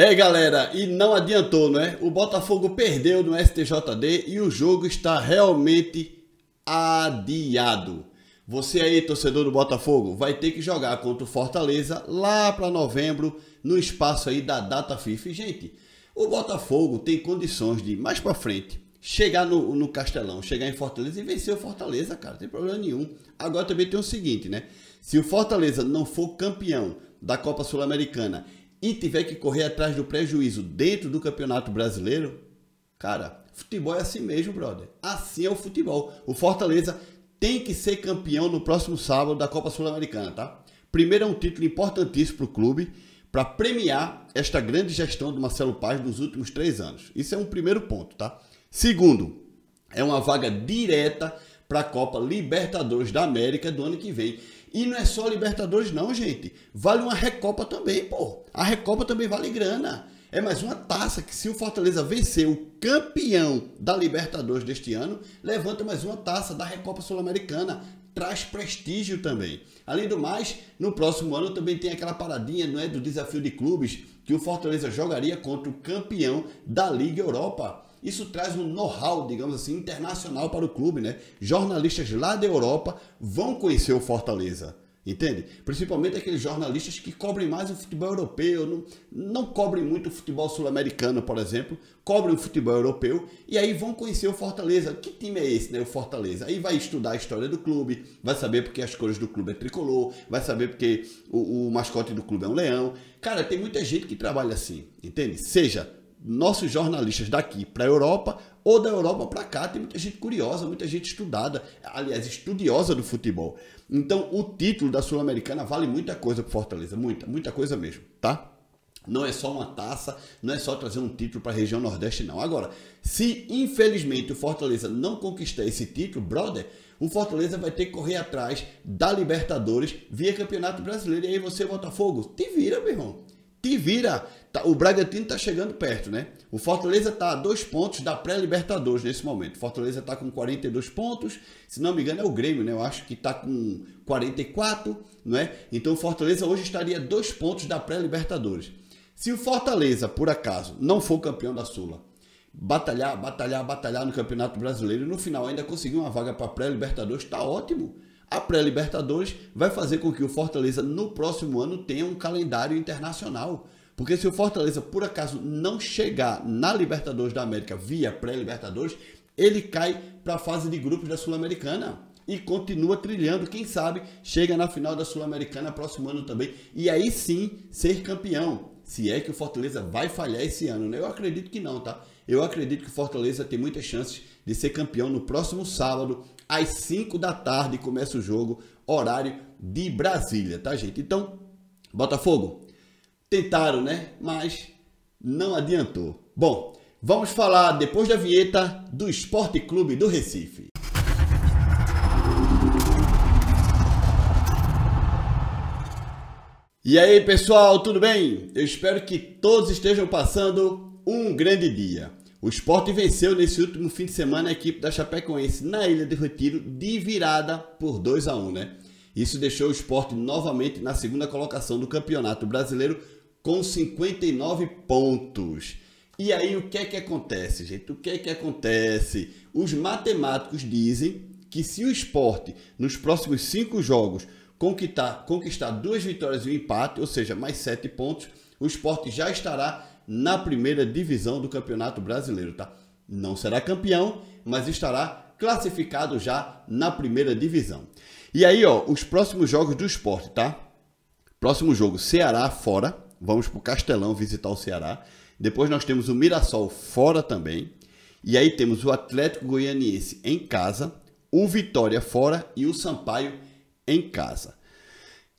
É, galera, e não adiantou, né? O Botafogo perdeu no STJD e o jogo está realmente adiado. Você aí, torcedor do Botafogo, vai ter que jogar contra o Fortaleza lá para novembro, no espaço aí da data FIFA. gente, o Botafogo tem condições de mais para frente chegar no, no, Castelão, chegar em Fortaleza e vencer o Fortaleza, cara, não tem problema nenhum. Agora também tem o seguinte, né? Se o Fortaleza não for campeão da Copa Sul-Americana e tiver que correr atrás do prejuízo dentro do Campeonato Brasileiro, cara, futebol é assim mesmo, brother. Assim é o futebol. O Fortaleza tem que ser campeão no próximo sábado da Copa Sul-Americana, tá? Primeiro é um título importantíssimo para o clube para premiar esta grande gestão do Marcelo Paz dos últimos três anos. Isso é um primeiro ponto, tá? Segundo, é uma vaga direta para a Copa Libertadores da América do ano que vem. E não é só Libertadores, não, gente. Vale uma Recopa também, pô. A Recopa também vale grana. É mais uma taça que, se o Fortaleza vencer o campeão da Libertadores deste ano, levanta mais uma taça da Recopa Sul-Americana. Traz prestígio também. Além do mais, no próximo ano também tem aquela paradinha, não é? Do desafio de clubes que o Fortaleza jogaria contra o campeão da Liga Europa. Isso traz um know-how, digamos assim, internacional para o clube, né? Jornalistas lá da Europa vão conhecer o Fortaleza. Entende? Principalmente aqueles jornalistas que cobrem mais o futebol europeu, não, não cobrem muito o futebol sul-americano, por exemplo, cobrem o futebol europeu e aí vão conhecer o Fortaleza. Que time é esse, né? O Fortaleza. Aí vai estudar a história do clube, vai saber porque as cores do clube é tricolor, vai saber porque o, o mascote do clube é um leão. Cara, tem muita gente que trabalha assim, entende? Seja nossos jornalistas daqui para a Europa ou da Europa para cá. Tem muita gente curiosa, muita gente estudada, aliás, estudiosa do futebol. Então, o título da Sul-Americana vale muita coisa para Fortaleza, muita, muita coisa mesmo, tá? Não é só uma taça, não é só trazer um título para a região Nordeste, não. Agora, se infelizmente o Fortaleza não conquistar esse título, brother, o Fortaleza vai ter que correr atrás da Libertadores via Campeonato Brasileiro. E aí você, Botafogo, te vira, meu irmão te vira. Tá, o Bragantino está chegando perto, né? O Fortaleza está a dois pontos da pré-Libertadores nesse momento. O Fortaleza está com 42 pontos. Se não me engano, é o Grêmio, né? Eu acho que está com 44, né? Então o Fortaleza hoje estaria a dois pontos da pré-Libertadores. Se o Fortaleza, por acaso, não for campeão da Sula, batalhar, batalhar, batalhar no Campeonato Brasileiro e no final ainda conseguir uma vaga para pré-Libertadores, está ótimo a pré-Libertadores vai fazer com que o Fortaleza no próximo ano tenha um calendário internacional. Porque se o Fortaleza por acaso não chegar na Libertadores da América via pré-Libertadores, ele cai para a fase de grupos da Sul-Americana e continua trilhando, quem sabe chega na final da Sul-Americana próximo ano também e aí sim ser campeão. Se é que o Fortaleza vai falhar esse ano, né? Eu acredito que não, tá? Eu acredito que o Fortaleza tem muitas chances de ser campeão no próximo sábado, às 5 da tarde, começa o jogo, horário de Brasília, tá, gente? Então, Botafogo, tentaram, né? Mas não adiantou. Bom, vamos falar depois da vinheta do Esporte Clube do Recife. E aí, pessoal, tudo bem? Eu espero que todos estejam passando um grande dia. O esporte venceu nesse último fim de semana a equipe da Chapecoense na Ilha do Retiro de virada por 2 a 1 né? Isso deixou o esporte novamente na segunda colocação do Campeonato Brasileiro com 59 pontos. E aí o que é que acontece, gente? O que é que acontece? Os matemáticos dizem que se o esporte nos próximos cinco jogos conquistar, conquistar duas vitórias e um empate, ou seja, mais sete pontos, o esporte já estará na primeira divisão do Campeonato Brasileiro, tá? Não será campeão, mas estará classificado já na primeira divisão. E aí, ó, os próximos jogos do esporte, tá? Próximo jogo, Ceará fora. Vamos pro Castelão visitar o Ceará. Depois nós temos o Mirassol fora também. E aí temos o Atlético Goianiense em casa, o Vitória fora e o Sampaio em casa.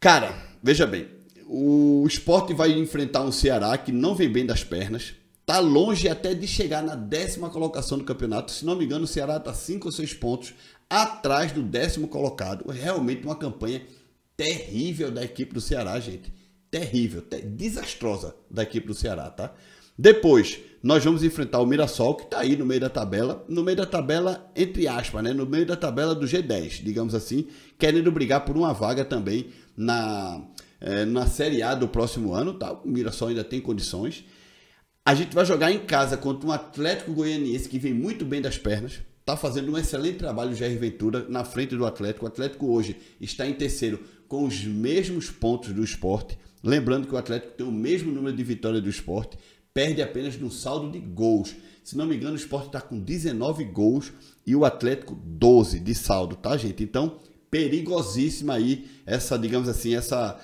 Cara, veja bem, o esporte vai enfrentar um Ceará que não vem bem das pernas. Está longe até de chegar na décima colocação do campeonato. Se não me engano, o Ceará está 5 ou 6 pontos atrás do décimo colocado. Realmente uma campanha terrível da equipe do Ceará, gente. Terrível, ter... desastrosa da equipe do Ceará, tá? Depois, nós vamos enfrentar o Mirassol, que está aí no meio da tabela, no meio da tabela, entre aspas, né? No meio da tabela do G10, digamos assim, querendo brigar por uma vaga também na é, na Série A do próximo ano, tá? O Mirassol ainda tem condições. A gente vai jogar em casa contra um Atlético Goianiense que vem muito bem das pernas. Está fazendo um excelente trabalho o Jair Ventura na frente do Atlético. O Atlético hoje está em terceiro com os mesmos pontos do esporte. Lembrando que o Atlético tem o mesmo número de vitórias do esporte, perde apenas no saldo de gols. Se não me engano, o esporte está com 19 gols e o Atlético 12 de saldo, tá, gente? Então, perigosíssima aí essa, digamos assim, essa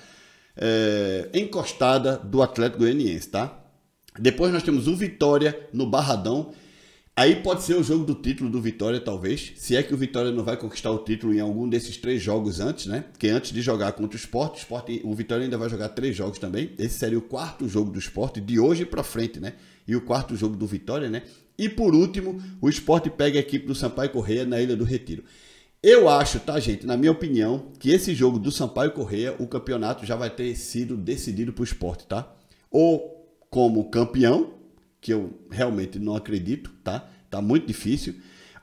é, encostada do Atlético Goianiense, tá? Depois nós temos o Vitória no Barradão. Aí pode ser o jogo do título do Vitória, talvez. Se é que o Vitória não vai conquistar o título em algum desses três jogos antes, né? Porque antes de jogar contra o Sport, o, Sport, o Vitória ainda vai jogar três jogos também. Esse seria o quarto jogo do Sport de hoje para frente, né? E o quarto jogo do Vitória, né? E por último, o Sport pega a equipe do Sampaio Correia na Ilha do Retiro. Eu acho, tá, gente? Na minha opinião, que esse jogo do Sampaio Correia, o campeonato já vai ter sido decidido pro esporte, tá? Ou como campeão, que eu realmente não acredito, tá? Tá muito difícil.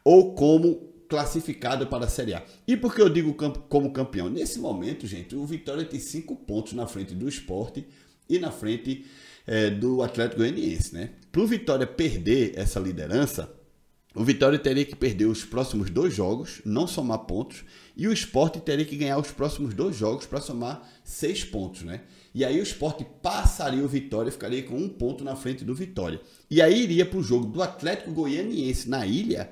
Ou como classificado para a Série A. E por que eu digo como campeão? Nesse momento, gente, o Vitória tem cinco pontos na frente do esporte e na frente é, do Atlético Goianiense, né? Pro Vitória perder essa liderança, o Vitória teria que perder os próximos dois jogos, não somar pontos, e o Sport teria que ganhar os próximos dois jogos para somar seis pontos, né? E aí o Sport passaria o Vitória, ficaria com um ponto na frente do Vitória. E aí iria para o jogo do Atlético Goianiense na ilha,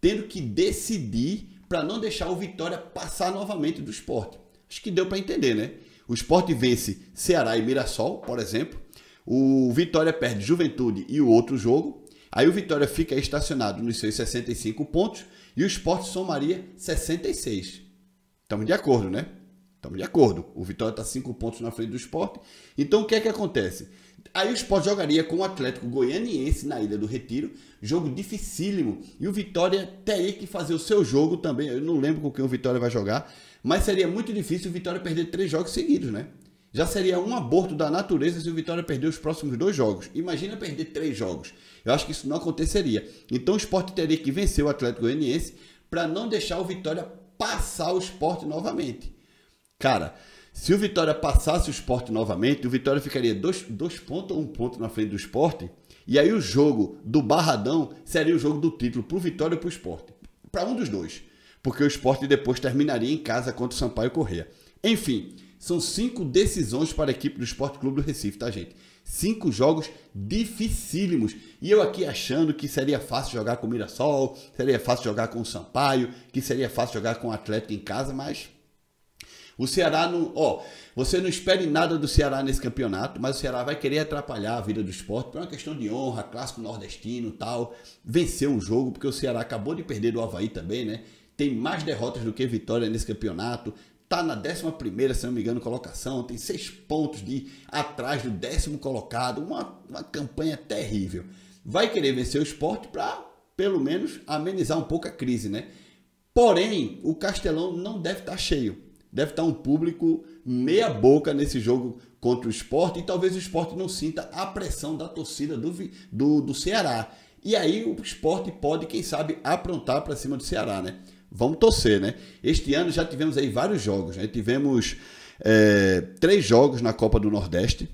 tendo que decidir para não deixar o Vitória passar novamente do Sport. Acho que deu para entender, né? O Sport vence Ceará e Mirassol, por exemplo. O Vitória perde Juventude e o outro jogo, Aí o Vitória fica estacionado nos seus 65 pontos e o Sport somaria 66. Estamos de acordo, né? Estamos de acordo. O Vitória está 5 pontos na frente do Sport. Então o que é que acontece? Aí o Sport jogaria com o Atlético Goianiense na Ilha do Retiro, jogo dificílimo. E o Vitória teria que fazer o seu jogo também. Eu não lembro com quem o Vitória vai jogar, mas seria muito difícil o Vitória perder três jogos seguidos, né? Já seria um aborto da natureza se o Vitória perder os próximos dois jogos. Imagina perder três jogos. Eu acho que isso não aconteceria. Então o esporte teria que vencer o Atlético Goianiense para não deixar o Vitória passar o esporte novamente. Cara, se o Vitória passasse o esporte novamente, o Vitória ficaria dois, dois pontos ou um ponto na frente do esporte. E aí o jogo do Barradão seria o jogo do título para o Vitória ou para o esporte. Para um dos dois. Porque o esporte depois terminaria em casa contra o Sampaio Correa. Enfim, são cinco decisões para a equipe do Esporte Clube do Recife, tá, gente? Cinco jogos dificílimos. E eu aqui achando que seria fácil jogar com o Mirassol, seria fácil jogar com o Sampaio, que seria fácil jogar com o Atlético em casa, mas o Ceará não. Ó, você não espere nada do Ceará nesse campeonato, mas o Ceará vai querer atrapalhar a vida do esporte por uma questão de honra, clássico nordestino tal. Vencer um jogo, porque o Ceará acabou de perder do Havaí também, né? Tem mais derrotas do que vitória nesse campeonato está na 11, se não me engano, colocação, tem seis pontos de atrás do décimo colocado, uma, uma campanha terrível. Vai querer vencer o esporte para, pelo menos, amenizar um pouco a crise, né? Porém, o Castelão não deve estar tá cheio. Deve estar tá um público meia boca nesse jogo contra o esporte e talvez o esporte não sinta a pressão da torcida do, do, do Ceará. E aí o esporte pode, quem sabe, aprontar para cima do Ceará, né? vamos torcer, né? Este ano já tivemos aí vários jogos, né? Tivemos é, três jogos na Copa do Nordeste,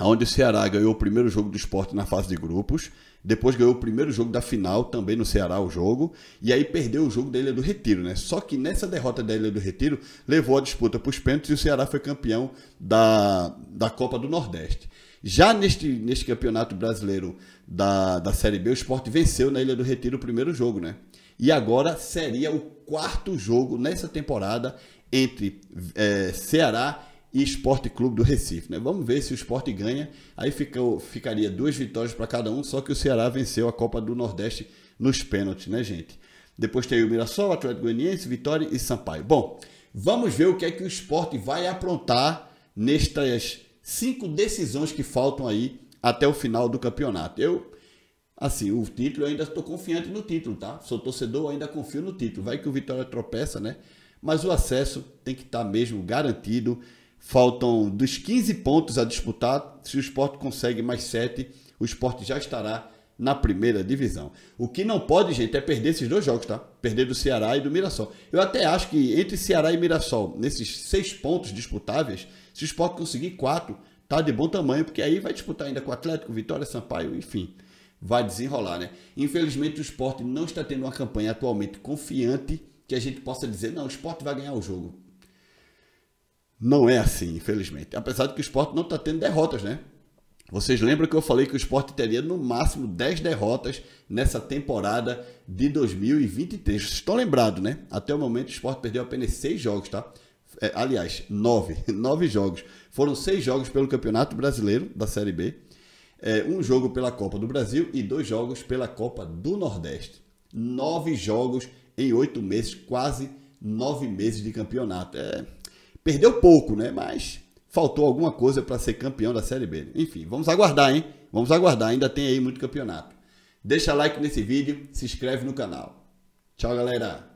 onde o Ceará ganhou o primeiro jogo do esporte na fase de grupos, depois ganhou o primeiro jogo da final, também no Ceará o jogo, e aí perdeu o jogo da Ilha do Retiro, né? Só que nessa derrota da Ilha do Retiro, levou a disputa para os pênaltis e o Ceará foi campeão da, da Copa do Nordeste. Já neste, neste campeonato brasileiro da, da Série B, o esporte venceu na Ilha do Retiro o primeiro jogo, né? E agora seria o quarto jogo nessa temporada entre é, Ceará e Esporte Clube do Recife. Né? Vamos ver se o esporte ganha. Aí ficou, ficaria duas vitórias para cada um, só que o Ceará venceu a Copa do Nordeste nos pênaltis, né, gente? Depois tem o Mirassol, Atlético Goianiense, Vitória e Sampaio. Bom, vamos ver o que é que o esporte vai aprontar nestas cinco decisões que faltam aí até o final do campeonato. Eu Assim, o título, eu ainda estou confiante no título, tá? Sou torcedor, ainda confio no título. Vai que o Vitória tropeça, né? Mas o acesso tem que estar tá mesmo garantido. Faltam dos 15 pontos a disputar. Se o esporte consegue mais 7, o esporte já estará na primeira divisão. O que não pode, gente, é perder esses dois jogos, tá? Perder do Ceará e do Mirassol. Eu até acho que entre Ceará e Mirassol, nesses seis pontos disputáveis, se o Sport conseguir quatro, tá de bom tamanho, porque aí vai disputar ainda com o Atlético, Vitória, Sampaio, enfim vai desenrolar, né? Infelizmente o esporte não está tendo uma campanha atualmente confiante que a gente possa dizer, não, o esporte vai ganhar o jogo. Não é assim, infelizmente. Apesar de que o esporte não está tendo derrotas, né? Vocês lembram que eu falei que o esporte teria no máximo 10 derrotas nessa temporada de 2023. Vocês estão lembrados, né? Até o momento o esporte perdeu apenas 6 jogos, tá? É, aliás, 9. 9 jogos. Foram 6 jogos pelo Campeonato Brasileiro da Série B é, um jogo pela Copa do Brasil e dois jogos pela Copa do Nordeste. Nove jogos em oito meses, quase nove meses de campeonato. É, perdeu pouco, né? Mas faltou alguma coisa para ser campeão da Série B. Enfim, vamos aguardar, hein? Vamos aguardar, ainda tem aí muito campeonato. Deixa like nesse vídeo, se inscreve no canal. Tchau, galera!